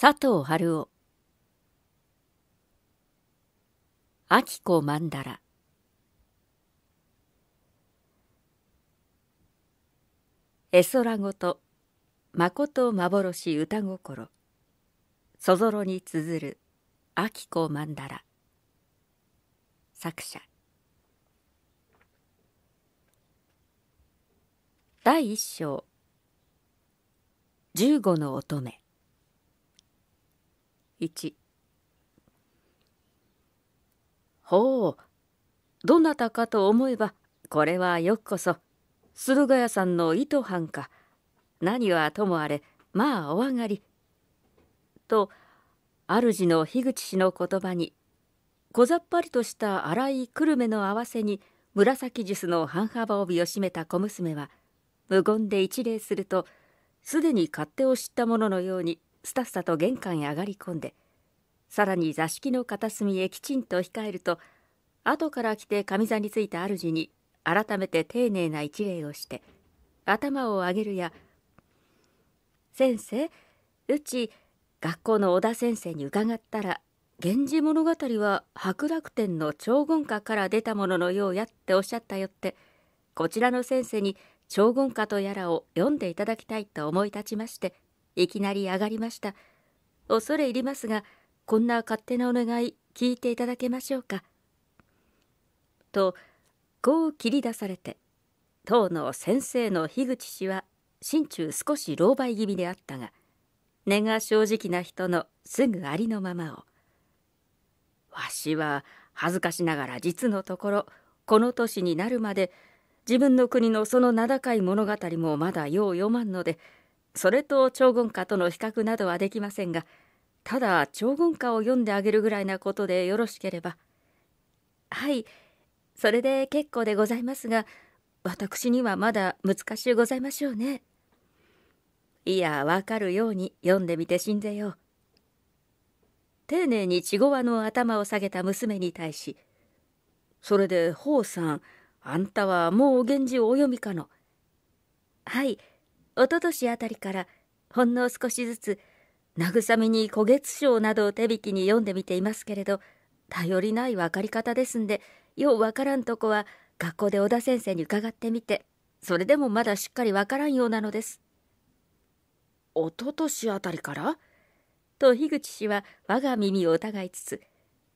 佐藤春夫明子曼荼羅絵空ごと誠幻歌心そぞろにつづる明子曼荼羅作者第一章十五の乙女1ほうどなたかと思えばこれはよくこそ駿河屋さんの糸藩か何はともあれまあお上がり」と主の樋口氏の言葉に小ざっぱりとした荒い久留米の合わせに紫ジの半幅帯を締めた小娘は無言で一礼するとすでに勝手を知ったもののようにすたすたと玄関へ上がり込んでさらに座敷の片隅へきちんと控えると後から来て上座についた主に改めて丁寧な一礼をして頭を上げるや「先生うち学校の小田先生に伺ったら「源氏物語」は白楽天の長言歌から出たもののようやっておっしゃったよってこちらの先生に長言歌とやらを読んでいただきたいと思い立ちましていきなり上がりました恐れ入りますがこんな勝手なお願い聞いていただけましょうかとこう切り出されて当の先生の樋口氏は心中少し狼狽気味であったが根が正直な人のすぐありのままをわしは恥ずかしながら実のところこの年になるまで自分の国のその名高い物語もまだよう読まんのでそれと長文化との比較などはできませんがただ長文化を読んであげるぐらいなことでよろしければはいそれで結構でございますが私にはまだ難しゅうございましょうねいやわかるように読んでみて死んぜよう丁寧にチゴわの頭を下げた娘に対し「それでほうさんあんたはもう源氏をお読みかの」「はい」一昨年あたりからほんの少しずつ慰めに古月賞などを手引きに読んでみていますけれど頼りない分かり方ですんでよう分からんとこは学校で小田先生に伺ってみてそれでもまだしっかり分からんようなのです。一と年あたりからと樋口氏は我が耳を疑いつつ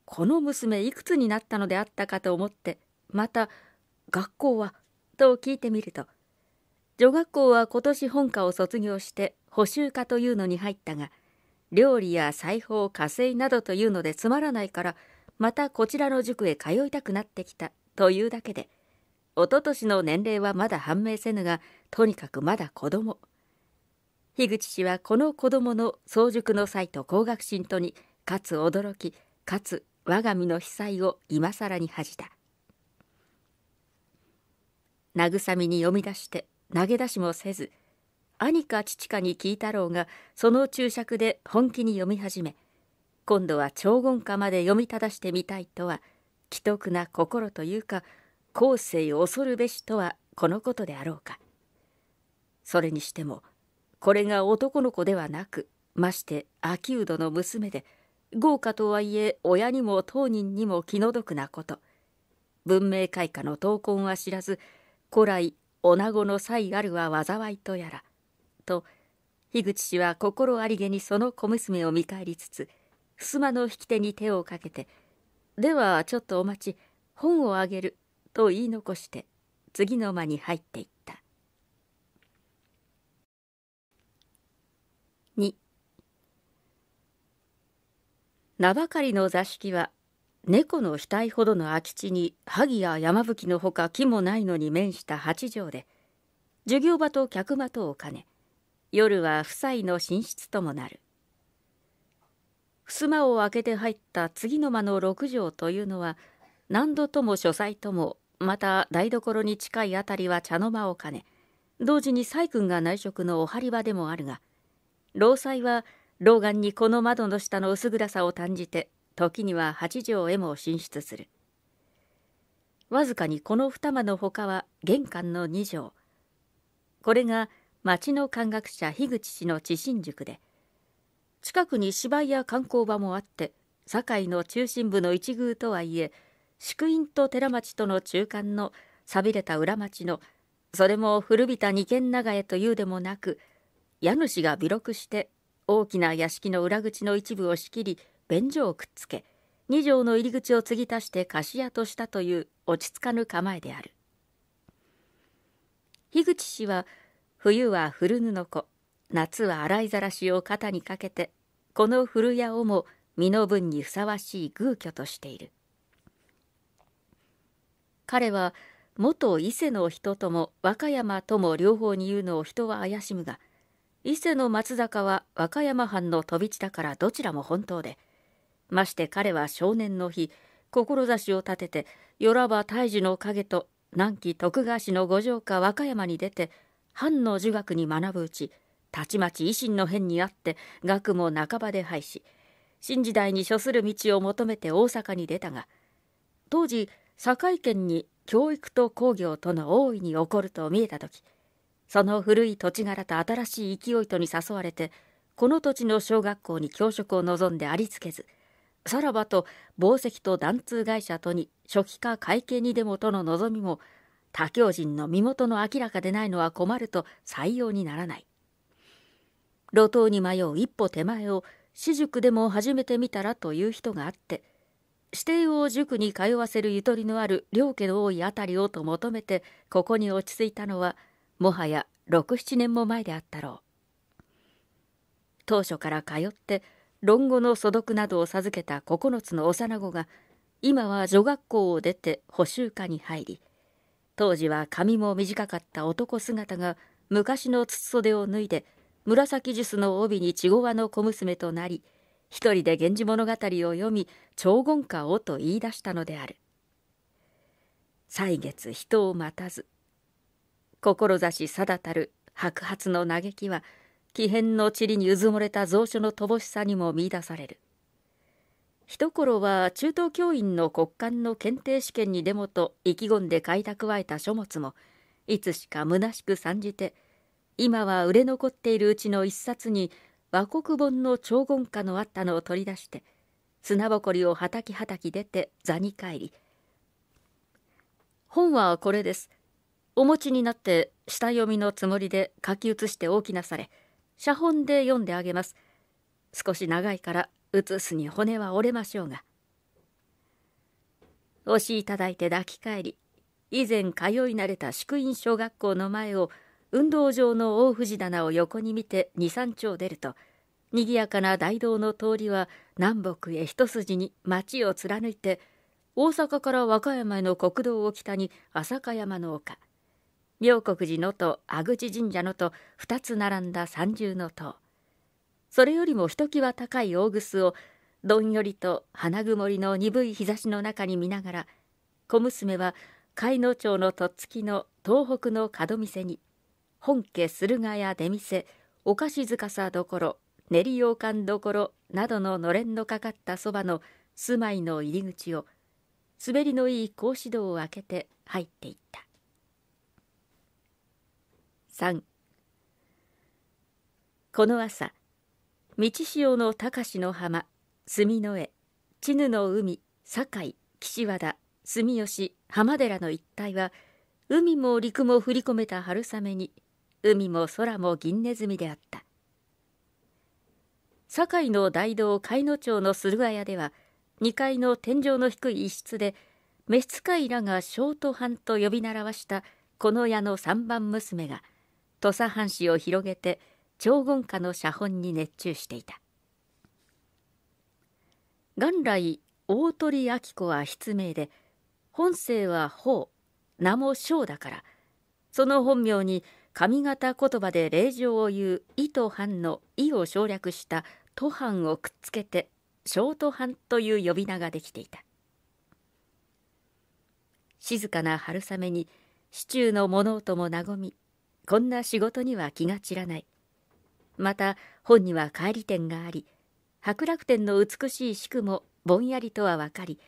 この娘いくつになったのであったかと思ってまた「学校は?」と聞いてみると「女学校は今年本科を卒業して補修科というのに入ったが料理や裁縫火星などというのでつまらないからまたこちらの塾へ通いたくなってきたというだけでおととしの年齢はまだ判明せぬがとにかくまだ子供樋口氏はこの子供の早熟の際と高学信とにかつ驚きかつ我が身の被災を今更に恥じた慰みに読み出して投げ出しもせず兄か父かに聞いたろうがその注釈で本気に読み始め今度は長言歌まで読み正してみたいとは奇特な心というか後世を恐るべしとはこのことであろうかそれにしてもこれが男の子ではなくまして秋人の娘で豪華とはいえ親にも当人にも気の毒なこと文明開化の闘魂は知らず古来女子の才あるは災いとやら」と樋口氏は心ありげにその小娘を見返りつつ襖の引き手に手をかけて「ではちょっとお待ち本をあげる」と言い残して次の間に入っていった2名ばかりの座敷は猫の額ほどの空き地に萩や山吹のほか木もないのに面した八畳で授業場と客間とを兼ね夜は夫妻の寝室ともなる襖を開けて入った次の間の六畳というのは何度とも書斎ともまた台所に近いあたりは茶の間を兼ね同時に細君が内職のお張り場でもあるが労災は老眼にこの窓の下の薄暗さを感じて時には8畳へも進出するわずかにこの二間のほかは玄関の2畳これが町の漢学者樋口氏の知新塾で近くに芝居や観光場もあって堺の中心部の一宮とはいえ宿院と寺町との中間の寂れた裏町のそれも古びた二軒長屋というでもなく家主が微録して大きな屋敷の裏口の一部を仕切り便所をくっつけ2畳の入り口を継ぎ足して貸し屋としたという落ち着かぬ構えである樋口氏は冬は古布子夏は洗いざらしを肩にかけてこの古屋をも身の分にふさわしい偶居としている彼は元伊勢の人とも和歌山とも両方に言うのを人は怪しむが伊勢の松坂は和歌山藩の飛び地だからどちらも本当でまして彼は少年の日志を立ててよらば大樹の影と南紀徳川氏の五条家和歌山に出て藩の儒学に学ぶうちたちまち維新の変にあって学も半ばで廃し新時代に処する道を求めて大阪に出たが当時堺県に教育と工業との大いに起こると見えた時その古い土地柄と新しい勢いとに誘われてこの土地の小学校に教職を望んでありつけずさらばと紡績と団通会社とに初期化会計にでもとの望みも他教人の身元の明らかでないのは困ると採用にならない路頭に迷う一歩手前を私塾でも始めてみたらという人があって指定を塾に通わせるゆとりのある両家の多い辺りをと求めてここに落ち着いたのはもはや67年も前であったろう当初から通って論語の素読などを授けた9つの幼子が今は女学校を出て補修科に入り当時は髪も短かった男姿が昔の筒袖を脱いで紫ジュスの帯に稚語話の小娘となり一人で源氏物語を読み長言歌をと言い出したのである歳月人を待たず志定たる白髪の嘆きは気変の塵にうずもれた蔵書の乏しさにも見出される一頃は中等教員の国間の検定試験にでもと意気込んで買い蓄えた書物もいつしか虚しく参じて今は売れ残っているうちの一冊に和国本の長言歌のあったのを取り出して砂ぼこりをはたきはたき出て座に帰り本はこれですお持ちになって下読みのつもりで書き写しておきなされ写本で読んであげます少し長いから写すに骨は折れましょうが押しいただいて抱き返り以前通い慣れた宿院小学校の前を運動場の大藤棚を横に見て二三丁出るとにぎやかな大道の通りは南北へ一筋に町を貫いて大阪から和歌山への国道を北に浅香山の丘妙国寺のと阿口神社のと2つ並んだ三重の塔それよりもひときわ高い大楠をどんよりと花曇りの鈍い日差しの中に見ながら小娘は海野町のとっつきの東北の門店に本家駿河屋出店お菓子塚さどころ練り洋館どころなどののれんのかかったそばの住まいの入り口を滑りのいい格子戸を開けて入っていった3この朝道潮の高志の浜住の江知ぬの海堺岸和田住吉浜寺の一帯は海も陸も振り込めた春雨に海も空も銀ネズミであった堺の大道貝野町の駿河屋では2階の天井の低い一室で召使いらがショート班と呼び習わしたこの家の三番娘が土佐藩士を広げて長言家の写本に熱中していた元来大鳥明子は筆名で本姓は法名も章だからその本名に上方言葉で霊状を言う「意と藩」の「意」を省略した「都藩」をくっつけて「小都藩」という呼び名ができていた静かな春雨に市中の物音も和みこんな仕事には気が散らないまた本には帰り店があり博楽天の美しい宿もぼんやりとは分かり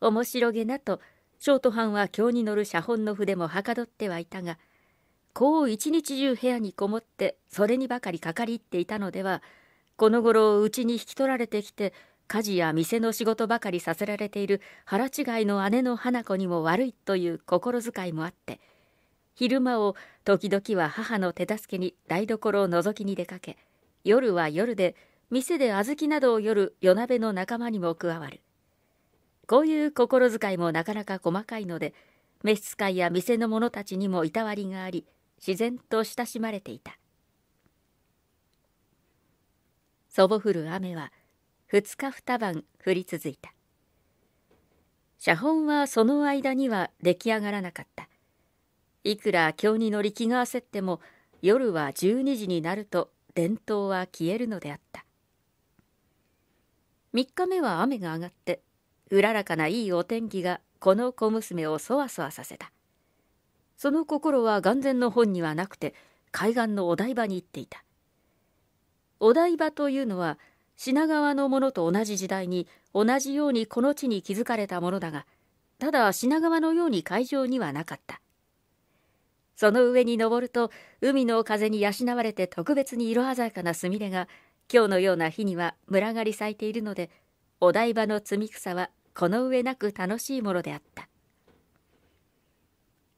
面白げなとショートンは今日に乗る写本の筆もはかどってはいたがこう一日中部屋にこもってそれにばかりかかりっていたのではこの頃うちに引き取られてきて家事や店の仕事ばかりさせられている腹違いの姉の花子にも悪いという心遣いもあって昼間を時々は母の手助けに台所を覗きに出かけ夜は夜で店で小豆などを夜夜鍋の仲間にも加わるこういう心遣いもなかなか細かいので召使いや店の者たちにもいたわりがあり自然と親しまれていた祖母降る雨は二日二晩降り続いた写本はその間には出来上がらなかったいくら今日に乗り気が焦っても夜は12時になると伝統は消えるのであった3日目は雨が上がってうららかないいお天気がこの小娘をそわそわさせたその心は眼前の本にはなくて海岸のお台場に行っていたお台場というのは品川のものと同じ時代に同じようにこの地に築かれたものだがただ品川のように会場にはなかったその上に登ると海の風に養われて特別に色鮮やかなスミレが今日のような日には群がり咲いているのでお台場の摘み草はこの上なく楽しいものであった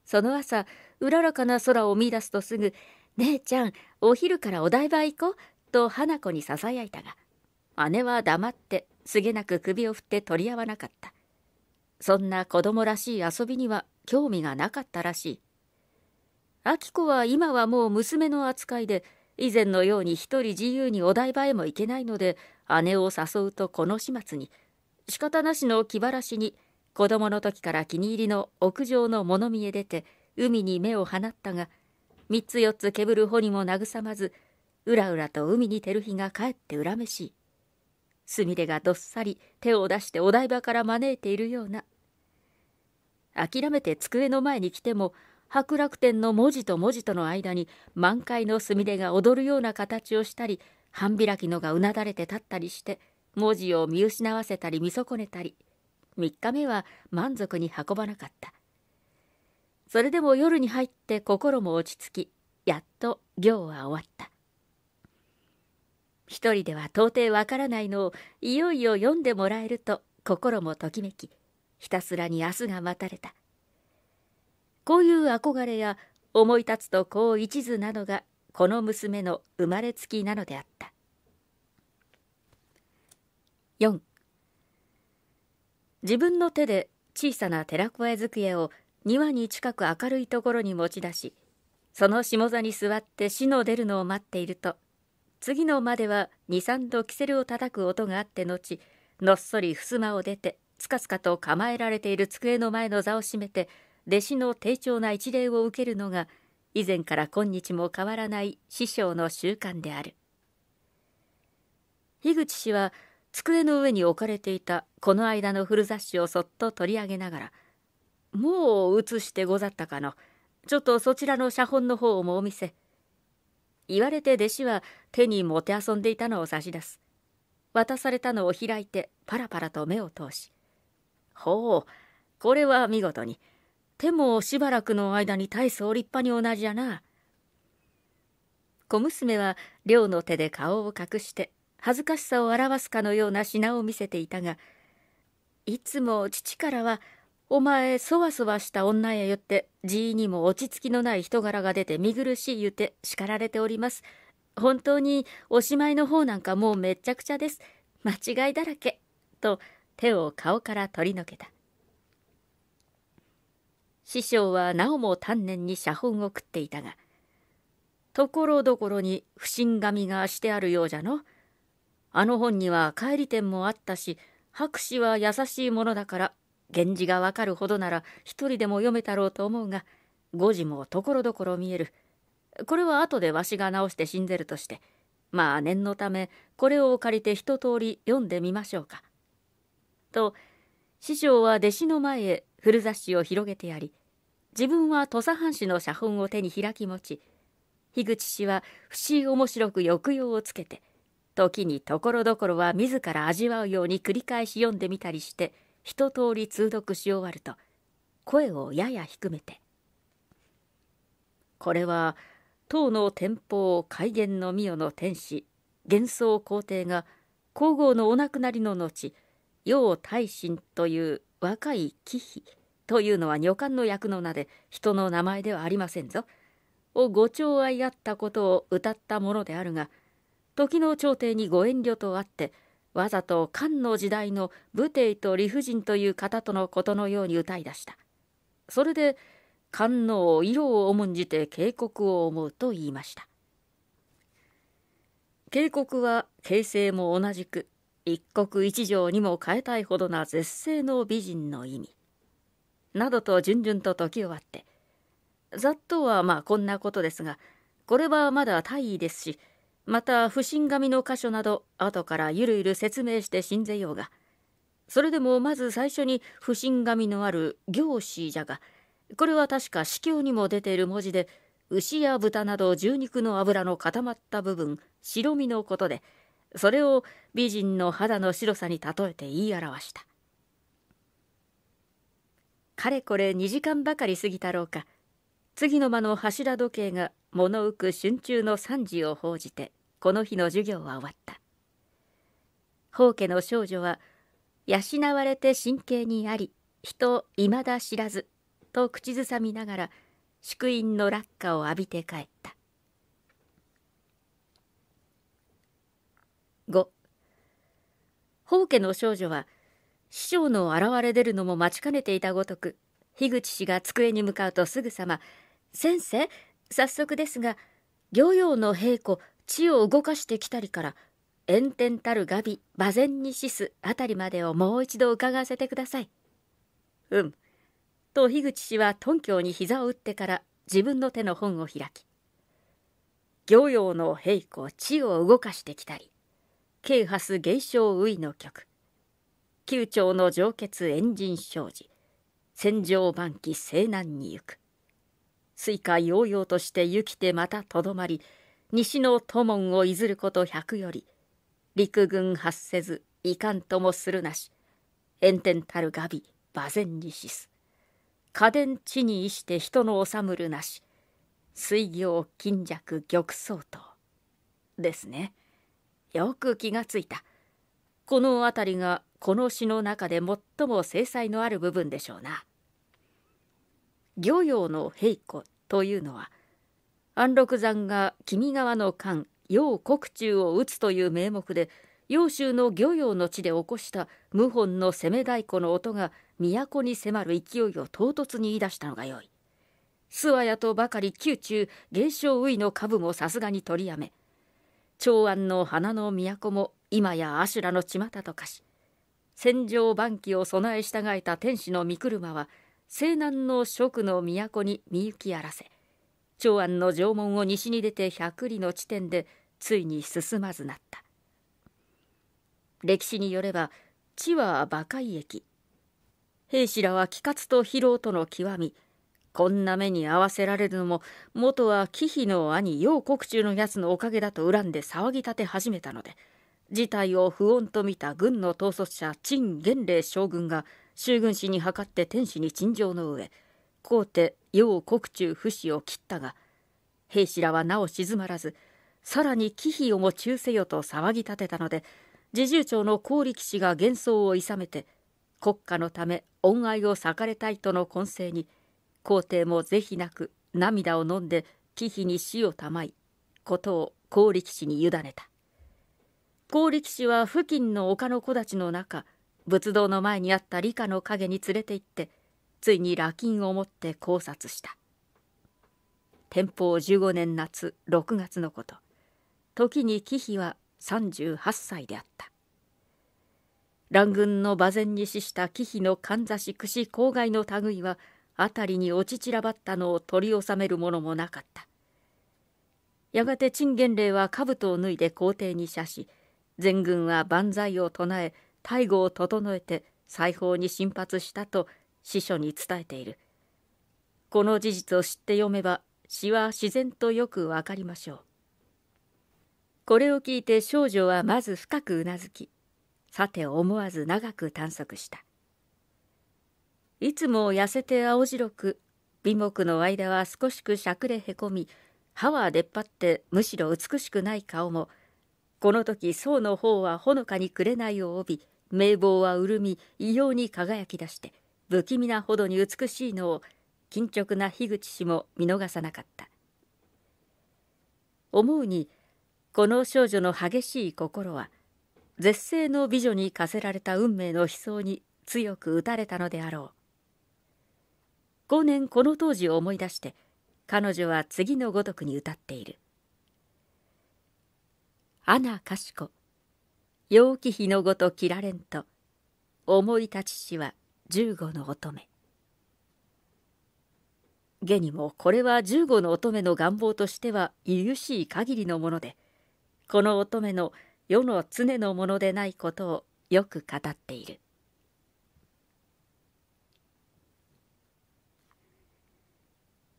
その朝うららかな空を見出すとすぐ「姉ちゃんお昼からお台場行こう」と花子にささやいたが姉は黙ってすげなく首を振って取り合わなかったそんな子供らしい遊びには興味がなかったらしい明子は今はもう娘の扱いで以前のように一人自由にお台場へも行けないので姉を誘うとこの始末に仕方なしの気晴らしに子供の時から気に入りの屋上の物見へ出て海に目を放ったが三つ四つけぶる穂にも慰まずうらうらと海に照る日がかえって恨めしいすみれがどっさり手を出してお台場から招いているような諦めて机の前に来ても白楽天の文字と文字との間に満開のすみれが踊るような形をしたり半開きのがうなだれて立ったりして文字を見失わせたり見損ねたり3日目は満足に運ばなかったそれでも夜に入って心も落ち着きやっと行は終わった一人では到底わからないのをいよいよ読んでもらえると心もときめきひたすらに明日が待たれた「こういう憧れや思い立つとこう一途なのがこの娘の生まれつきなのであった四。自分の手で小さな寺子屋机を庭に近く明るいところに持ち出しその下座に座って死の出るのを待っていると次の間では23度キセルを叩く音があって後のっそり襖を出てつかつかと構えられている机の前の座を閉めて弟子の丁重な一礼を受けるのが以前から今日も変わらない師匠の習慣である樋口氏は机の上に置かれていたこの間の古雑誌をそっと取り上げながら「もう写してござったかのちょっとそちらの写本の方をもお見せ」言われて弟子は手に持て遊んでいたのを差し出す渡されたのを開いてパラパラと目を通し「ほうこれは見事に。手もしばらくの間に大層立派に同じじゃな。小娘は寮の手で顔を隠して恥ずかしさを表すかのような品を見せていたがいつも父からは「お前そわそわした女やよって地位にも落ち着きのない人柄が出て見苦しいゆて叱られております」本当におしまいの方なんかもうめっちゃくちゃです間違いだらけと手を顔から取り除けた師匠はなおも丹念に写本を送っていたがところどころに不審紙がしてあるようじゃのあの本には帰り点もあったし博士は優しいものだから源氏がわかるほどなら一人でも読めたろうと思うが五字もところどころ見えるこれは後でわしが直して死んでるとしてまあ念のためこれを借りて一通り読んでみましょうか」と師匠は弟子の前へ古雑誌を広げてやり自分は土佐藩士の写本を手に開き持ち樋口氏は不思議面白く抑揚をつけて時にところどころは自ら味わうように繰り返し読んでみたりして一通り通読し終わると声をやや低めて「これは唐の天保開元の御代の天使幻想皇帝が皇后のお亡くなりの後楊大臣という若い貴妃というのは女官の役の名で人の名前ではありませんぞ。をご寵愛あったことを歌ったものであるが時の朝廷にご遠慮とあってわざと漢の時代の武帝と理不尽という方とのことのように歌い出した。それで官能色を重んじて警告を思うと言いました。警告は形勢も同じく一国一城にも変えたいほどな絶世の美人の意味などと順々と解き終わってざっとはまあこんなことですがこれはまだ大意ですしまた不審神の箇所など後からゆるゆる説明して信ぜようがそれでもまず最初に不審神のある行司じゃがこれは確か司教にも出ている文字で牛や豚など獣肉の脂の固まった部分白身のことで「それを美人の肌の白さに例えて言い表したかれこれ2時間ばかり過ぎたろうか次の間の柱時計が物浮く春中の3時を報じてこの日の授業は終わった宝家の少女は養われて神経にあり人いまだ知らずと口ずさみながら祝印の落下を浴びて帰った5法家の少女は師匠の現れ出るのも待ちかねていたごとく樋口氏が机に向かうとすぐさま「先生早速ですが漁業の兵庫地を動かしてきたりから炎天たるガビ馬前に死すあたりまでをもう一度伺わせてください」。うんと樋口氏は頓教に膝を打ってから自分の手の本を開き「漁用の兵庫地を動かしてきたり啓発現象ウイの曲九朝の上血炎神障子戦場晩期西南に行く水下揚々として行きてまたとどまり西の都門を譲ること百より陸軍発せずいかんともするなし炎天たるガビ馬前にしす家電地に意して人の治むるなし水行金弱玉相当ですね。よく気がついたこの辺りがこの詩の中で最も精細のある部分でしょうな漁業の平子というのは安禄山が君川の間楊国中を討つという名目で揚州の漁業の地で起こした謀反の攻め太鼓の音が都に迫る勢いを唐突に言い出したのがよい諏訪屋とばかり宮中減少ウイの株もさすがに取りやめ長安の花の都も今や阿修羅の巷と化し戦場万機を備え従えた天使の御車は西南の蜀の都に見行きあらせ長安の城門を西に出て百里の地点でついに進まずなった歴史によれば地は馬鹿駅兵士らは気活と疲労との極みこんな目に遭わせられるのも元は紀妃の兄楊国中のやつのおかげだと恨んで騒ぎ立て始めたので事態を不穏と見た軍の統率者陳元礼将軍が衆軍師に諮って天使に陳情の上皇帝楊国中不死を切ったが兵士らはなお静まらずさらに忌避をも中せよと騒ぎ立てたので侍従長の高力士が幻想をいめて国家のため恩愛を裂かれたいとの根性に皇帝も是非なく涙を飲んで忌避に死をたまいことを高力士に委ねた高力士は付近の丘の木立の中仏道の前にあった理科の陰に連れて行ってついに羅金を持って考察した天保15年夏6月のこと時に忌避は38歳であった乱軍の馬前に死した忌避のかんざし串郊外の類は辺りに落ち散らばったのを取り納めるものもなかったやがて陳元礼は兜を脱いで皇帝に射し全軍は万歳を唱え大護を整えて裁縫に進発したと司書に伝えているこの事実を知って読めば詩は自然とよくわかりましょうこれを聞いて少女はまず深くうなずきさて思わず長く探索したいつも痩せて青白く、美目の間は少しくしゃくれへこみ、歯は出っ張ってむしろ美しくない顔も、この時宋の方はほのかに紅を帯び、名簿は潤み、異様に輝き出して、不気味なほどに美しいのを、緊直な樋口氏も見逃さなかった。思うに、この少女の激しい心は、絶世の美女に課せられた運命の悲壮に強く打たれたのであろう。後年この当時を思い出して彼女は次のごとくに歌っている「アナかしこ陽気日のごときられんと思い立ちしは十五の乙女」下にもこれは十五の乙女の願望としては由しい限りのものでこの乙女の世の常のものでないことをよく語っている。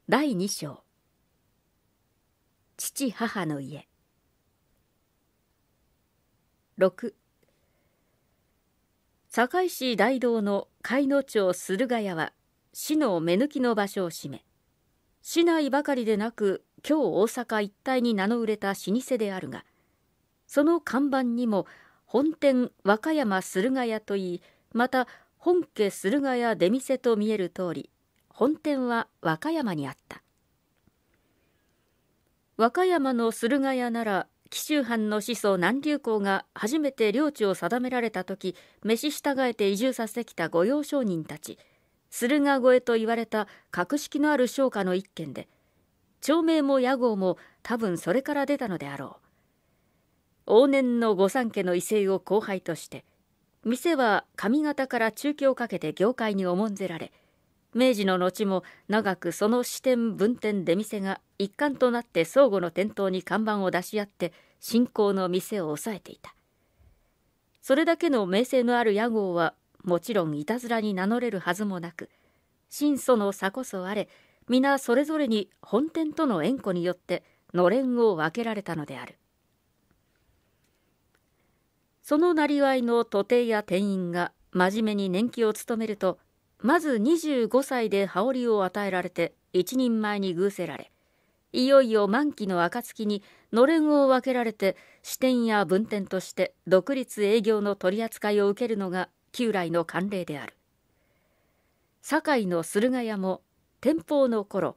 第2章父母の家6堺市大道の斐野町駿河屋は市の目抜きの場所を占め市内ばかりでなく今日大阪一帯に名の売れた老舗であるがその看板にも本店和歌山駿河屋といいまた本家駿河屋出店と見える通り本店は和歌山にあった和歌山の駿河屋なら紀州藩の始祖南竜公が初めて領地を定められた時召し従えて移住させてきた御用商人たち駿河越えと言われた格式のある商家の一軒で町名も屋号も多分それから出たのであろう往年の御三家の威勢を後輩として店は上方から中京をかけて業界に重んぜられ明治の後も長くその支店分店出店が一貫となって相互の店頭に看板を出し合って信仰の店を抑えていたそれだけの名声のある屋号はもちろんいたずらに名乗れるはずもなく真祖の差こそあれ皆それぞれに本店との縁故によってのれんを分けられたのであるそのなりわいの徒弟や店員が真面目に年季を務めるとまず25歳で羽織を与えられて一人前に偶せられいよいよ満期の暁にのれんを分けられて支店や分店として独立営業の取り扱いを受けるのが旧来の慣例である堺の駿河屋も天保の頃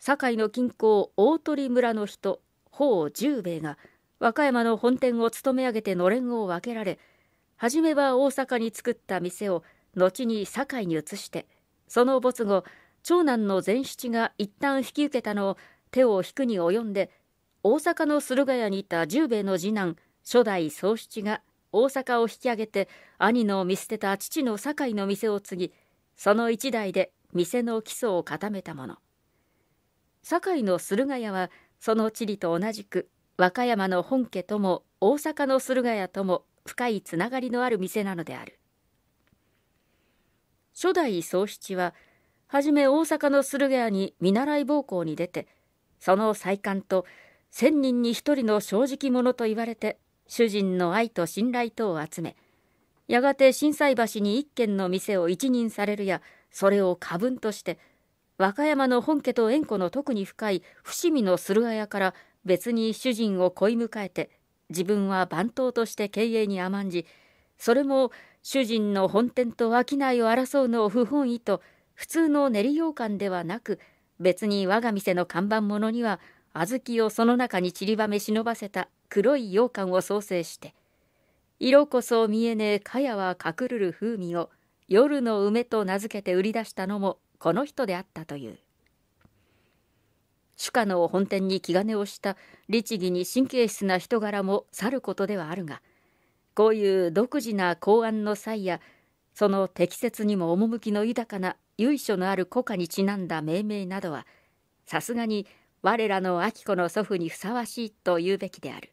堺の近郊大鳥村の人法十兵衛が和歌山の本店を務め上げてのれんを分けられ初めは大阪に作った店を後に堺に移してその没後長男の善七が一旦引き受けたのを手を引くに及んで大阪の駿河屋にいた十兵衛の次男初代宗七が大阪を引き上げて兄の見捨てた父の堺の店を継ぎその一代で店の基礎を固めたもの堺の駿河屋はその地理と同じく和歌山の本家とも大阪の駿河屋とも深いつながりのある店なのである初代宗七は初め大阪の駿河屋に見習い奉公に出てその再刊と千人に一人の正直者と言われて主人の愛と信頼等を集めやがて心斎橋に一軒の店を一任されるやそれを過分として和歌山の本家と縁故の特に深い伏見の駿河屋から別に主人を恋迎えて自分は番頭として経営に甘んじそれも主人の本店と商いを争うのを不本意と普通の練り羊羹ではなく別に我が店の看板者には小豆をその中に散りばめ忍ばせた黒い羊羹を創生して色こそ見えねえかやは隠るる風味を夜の梅と名付けて売り出したのもこの人であったという主家の本店に気兼ねをした律儀に神経質な人柄もさることではあるがこういう独自な考案の際やその適切にも趣の豊かな由緒のある古家にちなんだ命名などはさすがに我らの明子の祖父にふさわしいと言うべきである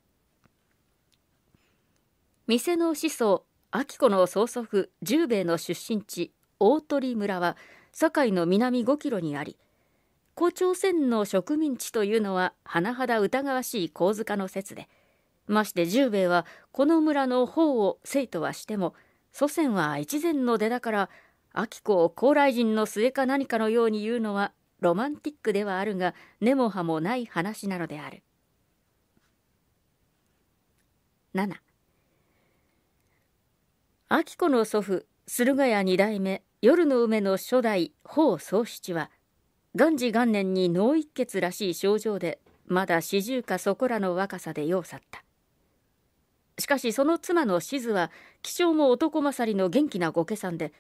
店の始祖明子の曽祖父十兵衛の出身地大鳥村は堺の南5キロにあり古朝鮮の植民地というのは甚だ疑わしい構図化の説でまして十兵衛はこの村の方を生徒はしても祖先は越前の出だから明子を高麗人の末か何かのように言うのはロマンティックではあるが根も葉もない話なのである。七明子の祖父駿河屋二代目夜の梅の初代法宗七は元治元年に脳一血らしい症状でまだ四十かそこらの若さでよう去ったしかしその妻の静は気性も男勝りの元気なご家さんで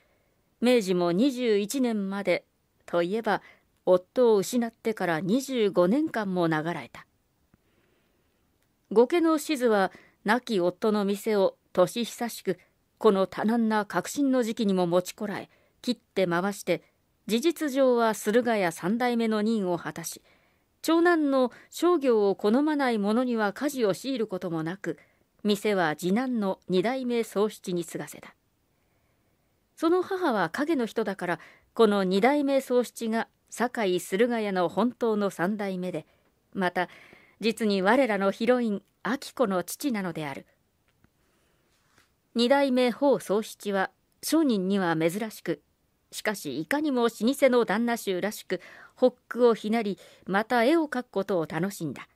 明治も21年までといえば夫を失ってから25年間も流られた御家の静は亡き夫の店を年久しくこの多難な革新の時期にも持ちこらえ切って回して事実上は駿河屋三代目の任を果たし長男の商業を好まない者には家事を強いることもなく店は次男の二代目宗七に継がせたその母は影の人だからこの二代目宗七が堺駿河屋の本当の三代目でまた実に我らのヒロイン明子の父なのである二代目法宗七は商人には珍しくしかしいかにも老舗の旦那衆らしくホックをひなりまた絵を描くことを楽しんだ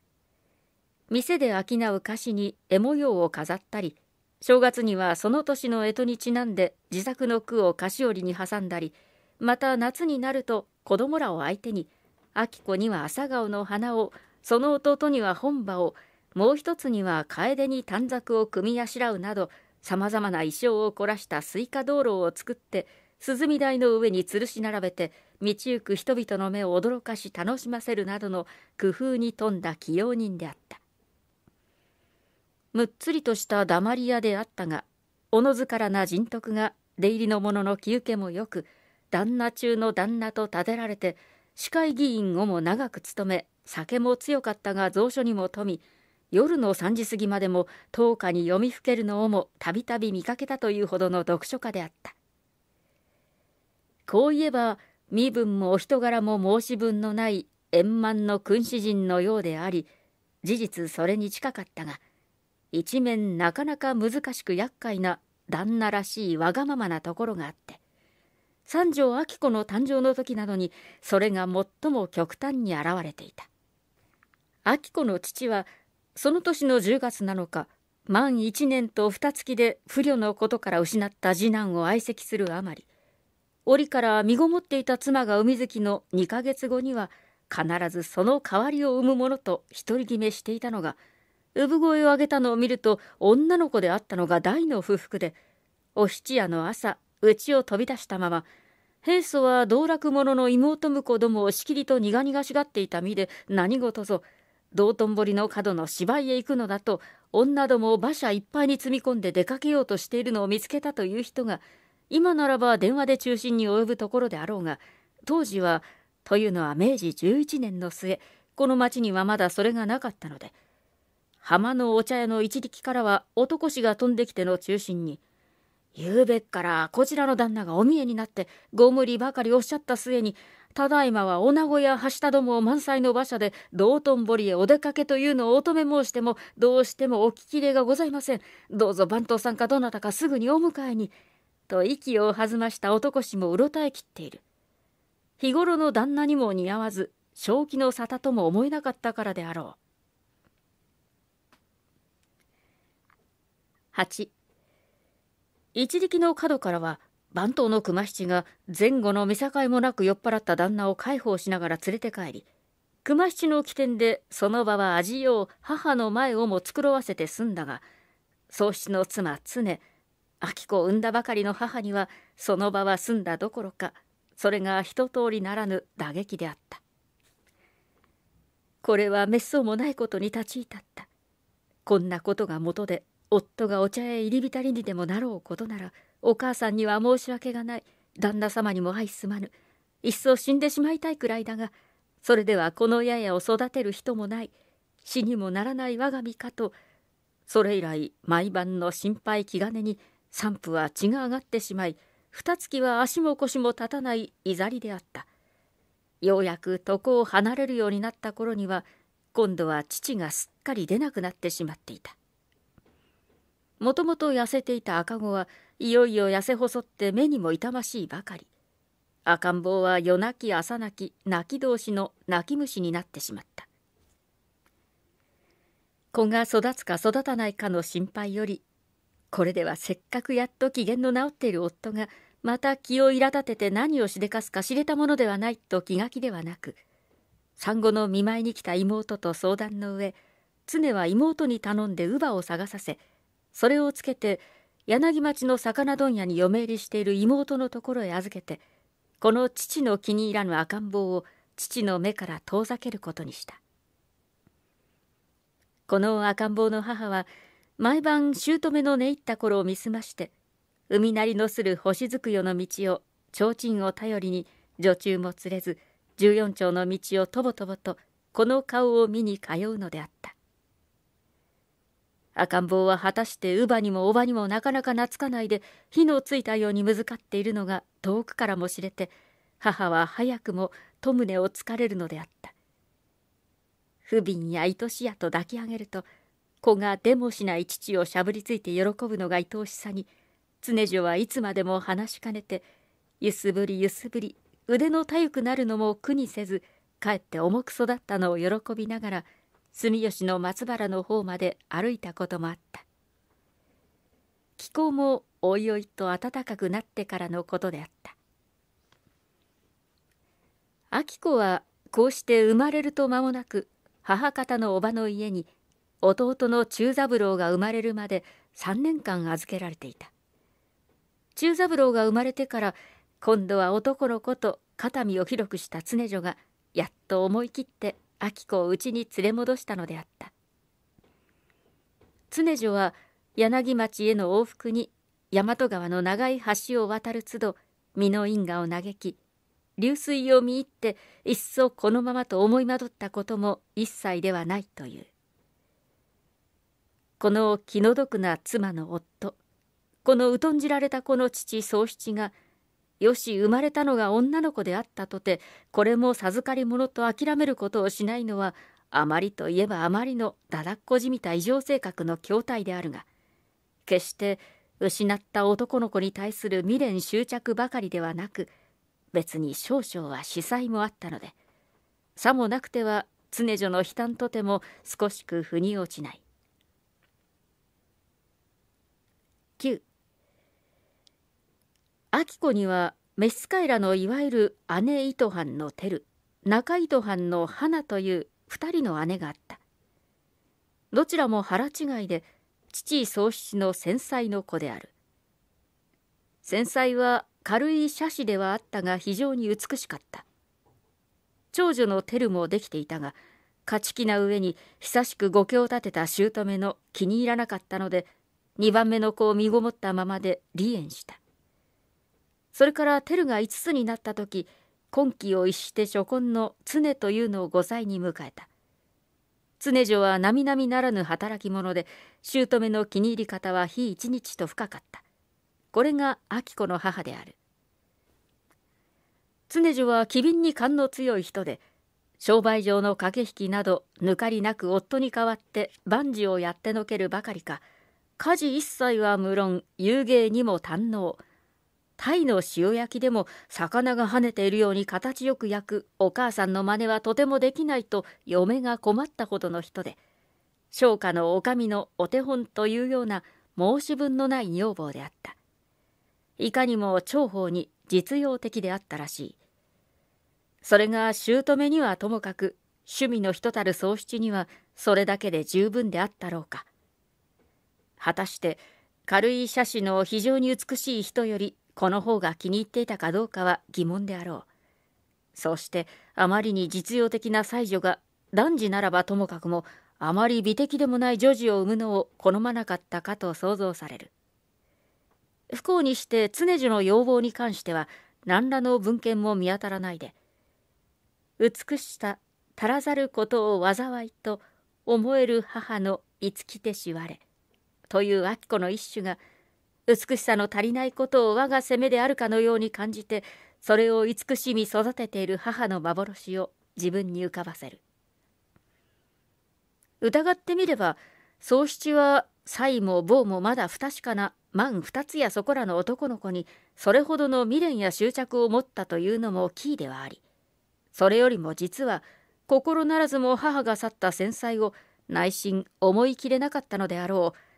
店で商う菓子に絵模様を飾ったり正月にはその年の干支にちなんで自作の句を菓子折りに挟んだりまた夏になると子供らを相手に明子には朝顔の花をその弟には本場をもう一つには楓に短冊を組みあしらうなどさまざまな衣装を凝らしたスイカ道路を作って涼み台の上に吊るし並べて道行く人々の目を驚かし楽しませるなどの工夫に富んだ器用人であった。むっつりとした黙り屋であったがおのずからな人徳が出入りの者の気受けもよく旦那中の旦那と立てられて市会議員をも長く務め酒も強かったが蔵書にも富み夜の3時過ぎまでも10日に読みふけるのをもたびたび見かけたというほどの読書家であったこういえば身分もお人柄も申し分のない円満の君子人のようであり事実それに近かったが一面なかなか難しく厄介な旦那らしいわがままなところがあって三条明子の誕生の時などにそれが最も極端に現れていた明子の父はその年の10月7日満1年と2月で不慮のことから失った次男を相席するあまり折から身ごもっていた妻が海月の2ヶ月後には必ずその代わりを産むものと独り決めしていたのが「産声を上げたのを見ると女の子であったのが大の不服でお七夜の朝家を飛び出したまま平素は道楽者の妹婿どもをしきりと苦々しがっていた身で何事ぞ道頓堀の角の芝居へ行くのだと女どもを馬車いっぱいに積み込んで出かけようとしているのを見つけたという人が今ならば電話で中心に及ぶところであろうが当時はというのは明治11年の末この町にはまだそれがなかったので。浜のお茶屋の一力からは男子が飛んできての中心に、ゆうべっからこちらの旦那がお見えになってご無理ばかりおっしゃった末に、ただいまは女子や橋田どもを満載の馬車で道頓堀へお出かけというのをお女め申してもどうしてもお聞き入れがございません。どうぞ番頭さんかどなたかすぐにお迎えに。と息を弾ました男子もうろたえきっている。日頃の旦那にも似合わず正気の沙汰とも思えなかったからであろう。8一力の角からは番頭の熊七が前後の見境もなく酔っ払った旦那を介抱しながら連れて帰り熊七の起点でその場は味よう母の前をも繕わせて済んだが宗七の妻常明子を産んだばかりの母にはその場は済んだどころかそれが一通りならぬ打撃であったこれは滅相もないことに立ち至ったこんなことが元で夫がお茶へ入り浸りにでもなろうことならお母さんには申し訳がない旦那様にも愛すまぬいっそ死んでしまいたいくらいだがそれではこのややを育てる人もない死にもならない我が身かとそれ以来毎晩の心配気兼ねに散布は血が上がってしまい二月は足も腰も立たないいざりであったようやく床を離れるようになった頃には今度は父がすっかり出なくなってしまっていたもともと痩せていた赤子はいよいよ痩せ細って目にも痛ましいばかり赤ん坊は夜泣き朝泣き泣き同士の泣き虫になってしまった子が育つか育たないかの心配よりこれではせっかくやっと機嫌の治っている夫がまた気を苛立てて何をしでかすか知れたものではないと気が気ではなく産後の見舞いに来た妹と相談の上常は妹に頼んで乳母を探させそれをつけて柳町の魚問屋に嫁入りしている妹のところへ預けてこの父の気に入らぬ赤ん坊を父の目から遠ざけることにしたこの赤ん坊の母は毎晩姑の寝入った頃を見澄まして海なりのする星づくよの道を提灯を頼りに女中も連れず14町の道をとぼとぼとこの顔を見に通うのであった赤ん坊は果たして乳母にもおばにもなかなか懐かないで火のついたようにむずかっているのが遠くからも知れて母は早くも戸宗をを疲れるのであった不憫や愛しやと抱き上げると子がでもしない父をしゃぶりついて喜ぶのが愛おしさに常女はいつまでも話しかねてゆすぶりゆすぶり腕のたゆくなるのも苦にせずかえって重く育ったのを喜びながら住吉の松原の方まで歩いたこともあった気候もおいおいと暖かくなってからのことであった明子はこうして生まれると間もなく母方の叔母の家に弟の中三郎が生まれるまで3年間預けられていた中三郎が生まれてから今度は男の子と肩身を広くした常女がやっと思い切って秋子を家に連れ戻したのであった常女は柳町への往復に大和川の長い橋を渡る都度美濃因果を嘆き流水を見入っていっそこのままと思いまどったことも一切ではないというこの気の毒な妻の夫この疎んじられた子の父宗七が「よし生まれたのが女の子であったとてこれも授かり物と諦めることをしないのはあまりといえばあまりのだだっこじみた異常性格の筐体であるが決して失った男の子に対する未練執着ばかりではなく別に少々は司祭もあったのでさもなくては常女の悲嘆とても少しく腑に落ちない9明子には召使いらのいわゆる姉糸藩のテル中糸藩の花という2人の姉があったどちらも腹違いで父宗七の繊細の子である繊細は軽い斜視ではあったが非常に美しかった長女のテルもできていたが勝ち気な上に久しく御家を立てた姑の気に入らなかったので2番目の子を身ごもったままで離縁したそれからテルが5つになった時今期を逸して初婚の常というのを御歳に迎えた常女は並々ならぬ働き者で姑の気に入り方は非一日と深かったこれが明子の母である常女は機敏に勘の強い人で商売上の駆け引きなど抜かりなく夫に代わって万事をやってのけるばかりか家事一切は無論遊芸にも堪能タイの塩焼きでも魚が跳ねているように形よく焼くお母さんの真似はとてもできないと嫁が困ったほどの人で商家の女将のお手本というような申し分のない女房であったいかにも重宝に実用的であったらしいそれが姑にはともかく趣味の人たる宗七にはそれだけで十分であったろうか果たして軽い斜視の非常に美しい人よりこの方が気に入っていたかどうかは疑問であろうそしてあまりに実用的な才女が男児ならばともかくもあまり美的でもない女児を産むのを好まなかったかと想像される不幸にして常女の要望に関しては何らの文献も見当たらないで美しさ足らざることを災いと思える母の五木手しわれという明子の一種が「美しさの足りないことを我が責めであるかのように感じてそれを慈しみ育てている母の幻を自分に浮かばせる疑ってみれば宗七は才も棒もまだ不確かな万二つやそこらの男の子にそれほどの未練や執着を持ったというのもキーではありそれよりも実は心ならずも母が去った戦災を内心思い切れなかったのであろう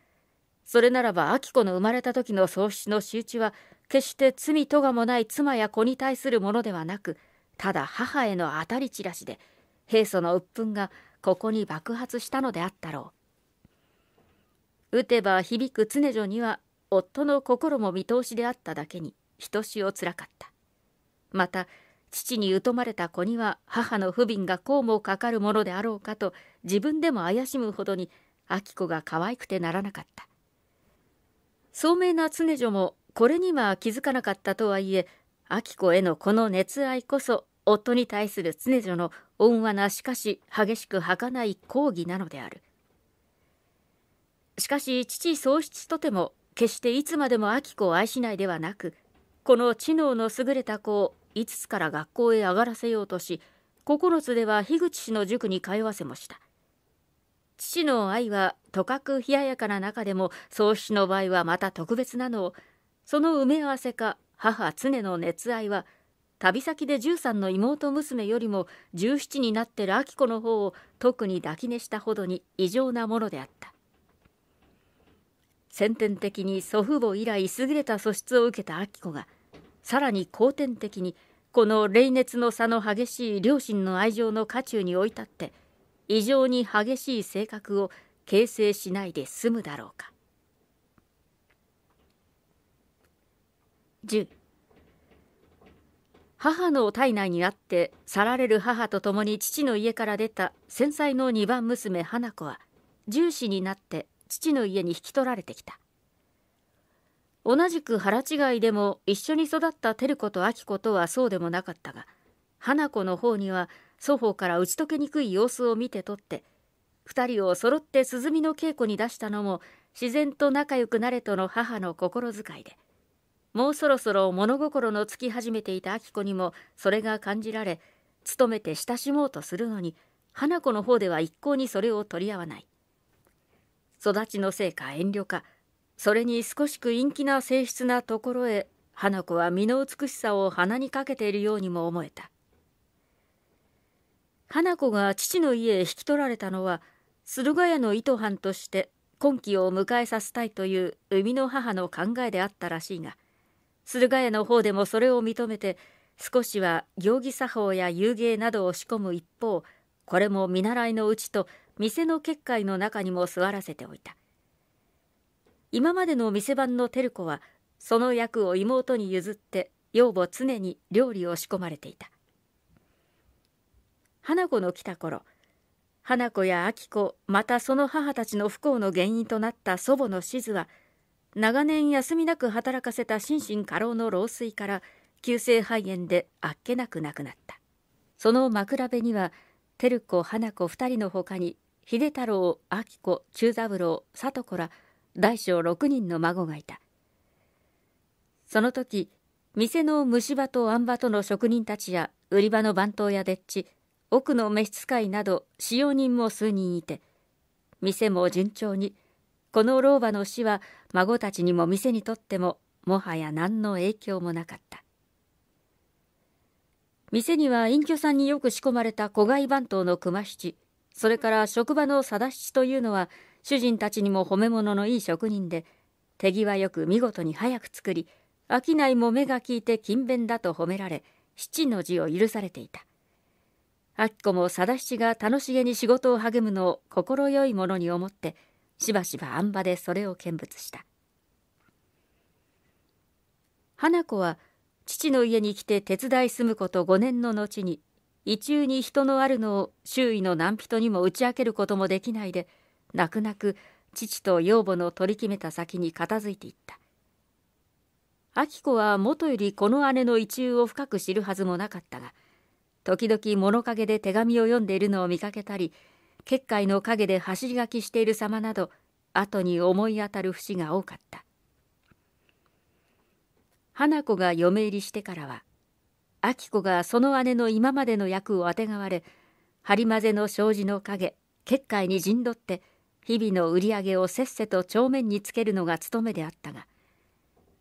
それならば明子の生まれた時の喪失の仕打ちは決して罪とがもない妻や子に対するものではなくただ母への当たり散らしで平素の鬱憤がここに爆発したのであったろう打てば響く常女には夫の心も見通しであっただけにひとしおつらかったまた父に疎まれた子には母の不憫がこうもかかるものであろうかと自分でも怪しむほどに明子が可愛くてならなかった聡明な常女もこれには気づかなかったとはいえ明子へのこの熱愛こそ夫に対する常女の温和なしかし激しく儚い抗議なのであるしかし父喪失とても決していつまでも明子を愛しないではなくこの知能の優れた子を5つから学校へ上がらせようとし9つでは樋口氏の塾に通わせもした父の愛はとかく冷ややかな中でも宗七の場合はまた特別なのをその埋め合わせか母常の熱愛は旅先で13の妹娘よりも17になってる明子の方を特に抱き寝したほどに異常なものであった先天的に祖父母以来優れた素質を受けた明子がさらに後天的にこの冷熱の差の激しい両親の愛情の渦中に追い立って異常に激しい性格を形成しないで済むだろうか10母の体内にあって去られる母と共に父の家から出た繊細の二番娘花子は重視になって父の家に引き取られてきた同じく腹違いでも一緒に育った照子と明子とはそうでもなかったが花子の方には双方から打ち解けにくい様子を見て取って2人を揃って涼みの稽古に出したのも自然と仲良くなれとの母の心遣いでもうそろそろ物心のつき始めていた明子にもそれが感じられ勤めて親しもうとするのに花子の方では一向にそれを取り合わない育ちのせいか遠慮かそれに少しく陰気な性質なところへ花子は身の美しさを鼻にかけているようにも思えた花子が父の家へ引き取られたのは駿河屋の糸藩として今期を迎えさせたいという生みの母の考えであったらしいが駿河屋の方でもそれを認めて少しは行儀作法や遊芸などを仕込む一方これも見習いのうちと店の結界の中にも座らせておいた今までの店番の照子はその役を妹に譲って養母常に料理を仕込まれていた花子の来た頃花子や明子またその母たちの不幸の原因となった祖母の静は長年休みなく働かせた心身過労の老衰から急性肺炎であっけなく亡くなったその枕辺には照子花子2人のほかに秀太郎明子忠三郎里子ら大小6人の孫がいたその時店の虫歯とあんばとの職人たちや売り場の番頭やでっち奥の召使いなど使用人も数人いて店も順調にこの老婆の死は孫たちにも店にとってももはや何の影響もなかった店には隠居さんによく仕込まれた古外番頭の熊七それから職場の定七というのは主人たちにも褒め物のいい職人で手際よく見事に早く作り商いも目が利いて勤勉だと褒められ七の字を許されていた明子も定七が楽しげに仕事を励むのを快いものに思ってしばしばあんばでそれを見物した花子は父の家に来て手伝い住むこと5年の後に意中に人のあるのを周囲の難人にも打ち明けることもできないで泣く泣く父と養母の取り決めた先に片付いていった明子はもとよりこの姉の意中を深く知るはずもなかったが時々物陰で手紙を読んでいるのを見かけたり結界の陰で走り書きしている様など後に思い当たる節が多かった花子が嫁入りしてからは明子がその姉の今までの役をあてがわれ張り混ぜの障子の陰結界に陣取って日々の売り上げをせっせと帳面につけるのが務めであったが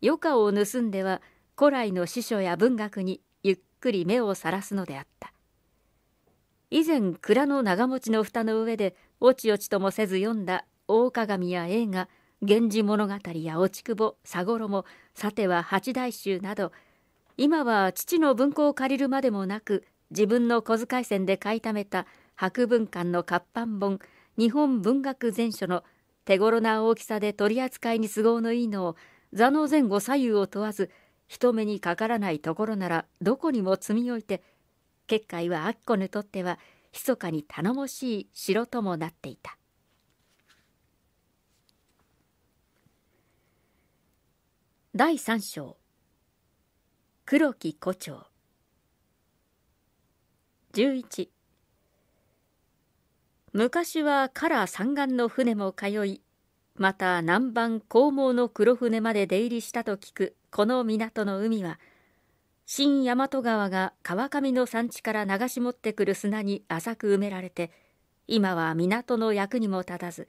余暇を盗んでは古来の司書や文学にくり目をさらすのであった以前蔵の長持ちの蓋の上でおちおちともせず読んだ大鏡や映画「源氏物語」や「おちくぼ」「佐郎もさては八大衆」など今は父の文庫を借りるまでもなく自分の小遣い銭で買いためた博文館の活版本日本文学全書の手頃な大きさで取り扱いに都合のいいのを座の前後左右を問わず人目にかからないところならどこにも積み置いて結界はアッコにとっては密かに頼もしい城ともなっていた第三章黒木胡蝶十一昔は唐三岸の船も通いまた南蛮高毛の黒船まで出入りしたと聞くこの港の海は新大和川が川上の山地から流し持ってくる砂に浅く埋められて今は港の役にも立たず